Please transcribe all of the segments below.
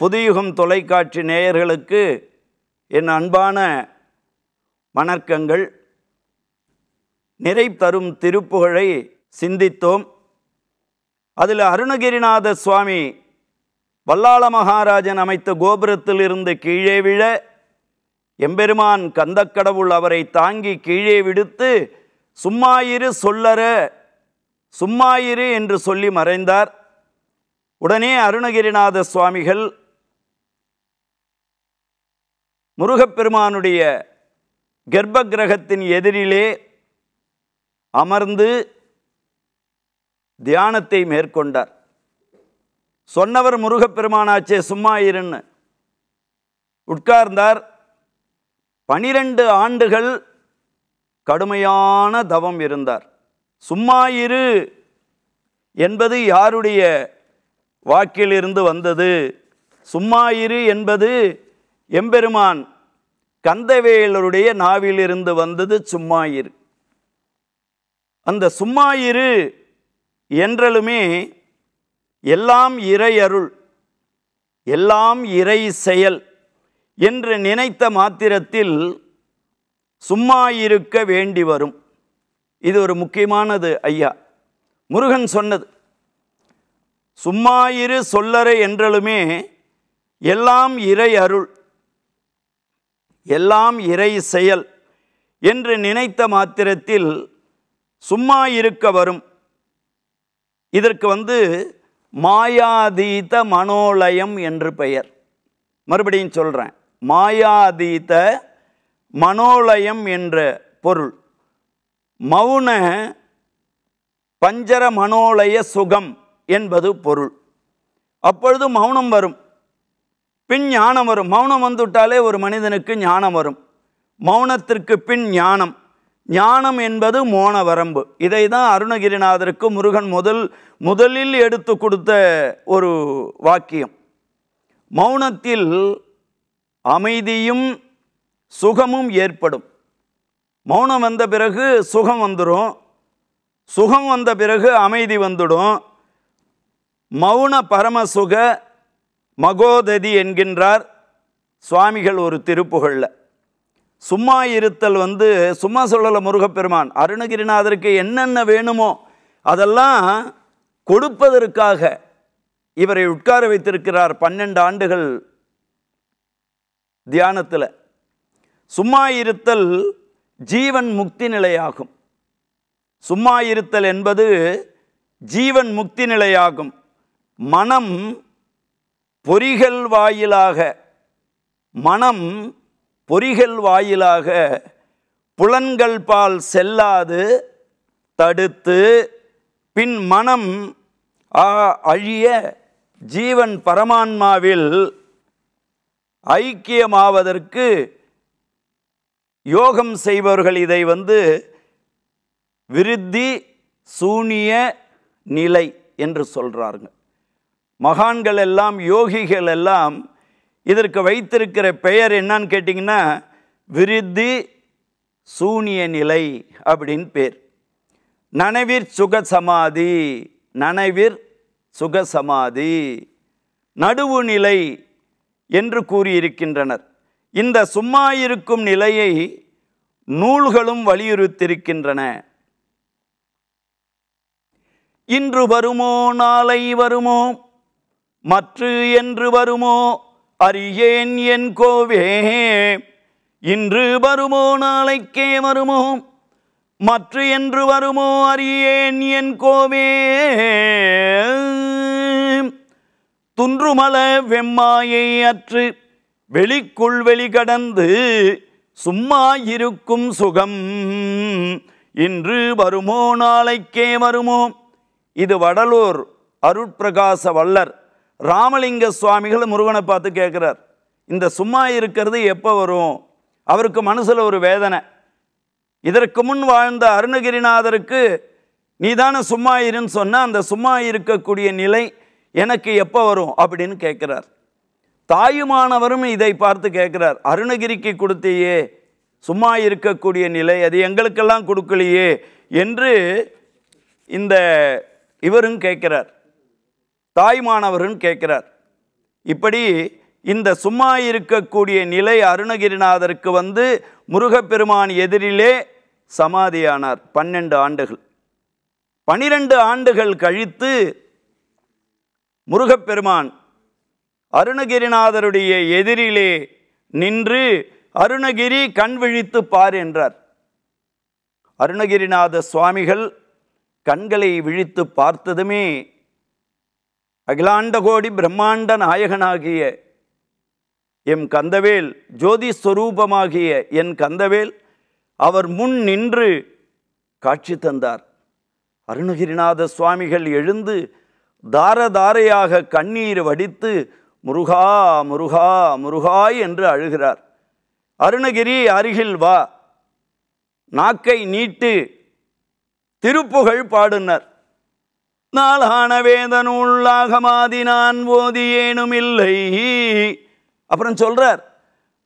புதியுகம் தொலைக்காட்சி நேயர்களுக்கு என் அன்பான வணக்கங்கள் நிறை தரும் திருப்புகழை சிந்தித்தோம் அதில் அருணகிரிநாத சுவாமி வல்லாள மகாராஜன் அமைத்த கோபுரத்திலிருந்து கீழே விழ எம்பெருமான் கந்தக்கடவுள் அவரை தாங்கி கீழே விடுத்து சும்மாயிரு சொல்லற சும்மாயிரு என்று சொல்லி மறைந்தார் உடனே அருணகிரிநாத சுவாமிகள் முருகப்பெருமானுடைய கர்ப்ப கிரகத்தின் எதிரிலே அமர்ந்து தியானத்தை மேற்கொண்டார் சொன்னவர் முருகப்பெருமானாச்சே சும்மா இருன்னு உட்கார்ந்தார் பனிரெண்டு ஆண்டுகள் கடுமையான தவம் இருந்தார் சும்மா இரு என்பது யாருடைய வாக்கிலிருந்து வந்தது சும்மா இரு என்பது எம்பெருமான் கந்தவேலருடைய நாவிலிருந்து வந்தது சும்மாயிரு அந்த சும்மாயிரு என்றலுமே எல்லாம் இறை அருள் எல்லாம் இறை செயல் என்று நினைத்த மாத்திரத்தில் சும்மாயிருக்க வேண்டி வரும் இது ஒரு முக்கியமானது ஐயா முருகன் சொன்னது சும்மாயிரு சொல்லறை என்றலுமே எல்லாம் இறை அருள் எல்லாம் இறை செயல் என்று நினைத்த மாத்திரத்தில் சும்மா இருக்க வரும் இதற்கு வந்து மாயாதீத மனோலயம் என்று பெயர் மறுபடியும் சொல்கிறேன் மாயாதீத மனோலயம் என்ற பொருள் மௌன பஞ்சர மனோலய சுகம் என்பது பொருள் அப்பொழுது மௌனம் வரும் பின் ஞானம் வரும் மௌனம் வந்துவிட்டாலே ஒரு மனிதனுக்கு ஞானம் வரும் மௌனத்திற்கு பின் ஞானம் ஞானம் என்பது மோன வரம்பு இதை தான் அருணகிரிநாதருக்கு முருகன் முதல் முதலில் எடுத்து கொடுத்த ஒரு வாக்கியம் மௌனத்தில் அமைதியும் சுகமும் ஏற்படும் மௌனம் வந்த பிறகு சுகம் வந்துடும் சுகம் வந்த பிறகு அமைதி வந்துடும் மௌன பரமசுக மகோததி என்கின்றார் சுவாமிகள் ஒரு திருப்புகழில் சும்மா இருத்தல் வந்து சும்மா சொல்லலை முருகப்பெருமான் அருணகிரிநாதருக்கு என்னென்ன வேணுமோ அதெல்லாம் கொடுப்பதற்காக இவரை உட்கார வைத்திருக்கிறார் பன்னெண்டு ஆண்டுகள் தியானத்தில் சும்மா இருத்தல் ஜீவன் முக்தி நிலையாகும் சும்மா இருத்தல் என்பது ஜீவன் முக்தி நிலையாகும் மனம் பொறிகள் வாயிலாக மனம் பொறிகள் வாயிலாக புலன்கள் பால் செல்லாது தடுத்து பின் மனம் அழிய ஜீவன் பரமான்மாவில் ஐக்கியமாவதற்கு யோகம் செய்பவர்கள் இதை வந்து விருத்தி சூனிய நிலை என்று சொல்கிறாருங்க மகான்கள் எல்லாம் யோகிகள் எல்லாம் இதற்கு வைத்திருக்கிற பெயர் என்னன்னு கேட்டிங்கன்னா விருத்தி சூனிய நிலை அப்படின்னு பேர் நனைவிற் சுக சமாதி நனைவிற் சுக சமாதி நடுவு நிலை என்று கூறியிருக்கின்றனர் இந்த சும்மா இருக்கும் நிலையை நூல்களும் வலியுறுத்திருக்கின்றன இன்று வருமோ நாளை வருமோ மற்று என்று வருமோ அறியேன் என் கோவே இன்று வருமோ நாளைக்கே வருமோ மற்று என்று வருமோ அறியேன் என் கோவே துன்றுமல வெம்மாயை அற்று வெளிக்குள் வெளிகடந்து சும்மா இருக்கும் சுகம் இன்று வருமோ நாளைக்கே வருமோ இது வடலூர் அருட்பிரகாச வல்லர் ராமலிங்க சுவாமிகள் முருகனை பார்த்து கேட்குறார் இந்த சும்மா இருக்கிறது எப்போ வரும் அவருக்கு மனசில் ஒரு வேதனை இதற்கு முன் வாழ்ந்த அருணகிரிநாதருக்கு நீதான சும்மா இருன்னு சொன்னால் அந்த சும்மா இருக்கக்கூடிய நிலை எனக்கு எப்போ வரும் அப்படின்னு கேட்குறார் தாயுமானவரும் இதை பார்த்து கேட்குறார் அருணகிரிக்கு கொடுத்தியே சும்மா இருக்கக்கூடிய நிலை அது எங்களுக்கெல்லாம் கொடுக்கலையே என்று இந்த இவரும் கேட்குறார் தாய்மானவர்கள் கேட்குறார் இப்படி இந்த சும்மா இருக்கக்கூடிய நிலை அருணகிரிநாதருக்கு வந்து முருகப்பெருமான் எதிரிலே சமாதியானார் பன்னெண்டு ஆண்டுகள் பனிரெண்டு ஆண்டுகள் கழித்து முருகப்பெருமான் அருணகிரிநாதருடைய எதிரிலே நின்று அருணகிரி கண் விழித்து பார் என்றார் அருணகிரிநாத சுவாமிகள் கண்களை விழித்து பார்த்ததுமே அகிலாண்ட கோடி பிரம்மாண்ட நாயகனாகிய எம் கந்தவேல் ஜோதி ஸ்வரூபமாகிய என் கந்தவேல் அவர் முன் நின்று காட்சி தந்தார் அருணகிரிநாத சுவாமிகள் எழுந்து தார தாரையாக கண்ணீர் வடித்து முருகா முருகா முருகா என்று அழுகிறார் அருணகிரி அருகில் வா நாக்கை நீட்டு திருப்புகழ் பாடுனர் நாளான வேத நூலாகமாதி நான் ஓதியேனும் இல்லை அப்புறம் சொல்கிறார்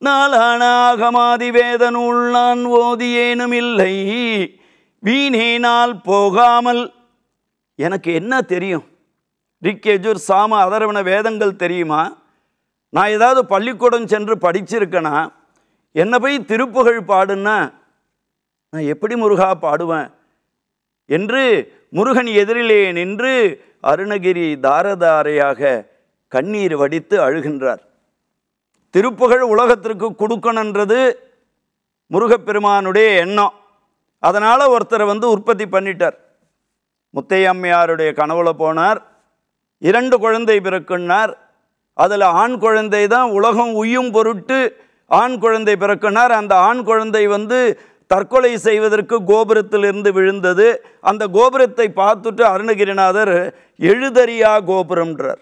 நாளான ஆகமாதி வேத நூல் நான் ஓதியேனும் இல்லை வீணே போகாமல் எனக்கு என்ன தெரியும் ரிக்கேஜூர் சாம அதரவன வேதங்கள் தெரியுமா நான் ஏதாவது பள்ளிக்கூடம் சென்று படிச்சிருக்கனா என்னை போய் திருப்புகழ் பாடுன்னா நான் எப்படி முருகா பாடுவேன் என்று முருகன் எதிரிலே நின்று அருணகிரி தாரதாரையாக கண்ணீர் வடித்து அழுகின்றார் திருப்புகழ் உலகத்திற்கு கொடுக்கணுன்றது முருகப்பெருமானுடைய எண்ணம் அதனால் ஒருத்தரை வந்து உற்பத்தி பண்ணிட்டார் முத்தையம்மையாருடைய கனவுல போனார் இரண்டு குழந்தை பிறக்குன்னார் அதில் ஆண் குழந்தை தான் உலகம் உய்யும் பொருட்டு ஆண் குழந்தை பிறக்குனார் அந்த ஆண் குழந்தை வந்து தற்கொலை செய்வதற்கு கோபுரத்திலிருந்து விழுந்தது அந்த கோபுரத்தை பார்த்துட்டு அருணகிரிநாதர் எழுதறியா கோபுரம்ன்றார்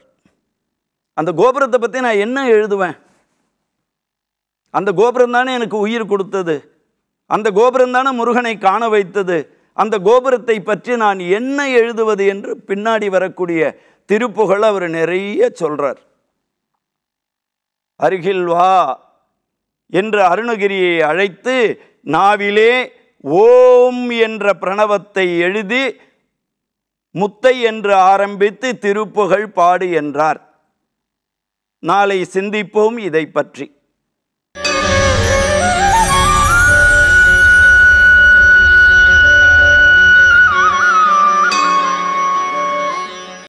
அந்த கோபுரத்தை பற்றி நான் என்ன எழுதுவேன் அந்த கோபுரம் தானே எனக்கு உயிர் கொடுத்தது அந்த கோபுரம் தானே முருகனை காண வைத்தது அந்த கோபுரத்தை பற்றி நான் என்ன எழுதுவது என்று பின்னாடி வரக்கூடிய திருப்புகள் அவர் நிறைய சொல்கிறார் அருகில் வா என்று அருணகிரியை அழைத்து நாவிலே ஓம் என்ற பிரணவத்தை எழுதி முத்தை என்று ஆரம்பித்து திருப்புகழ் பாடு என்றார் நாளை சிந்திப்போம் இதை பற்றி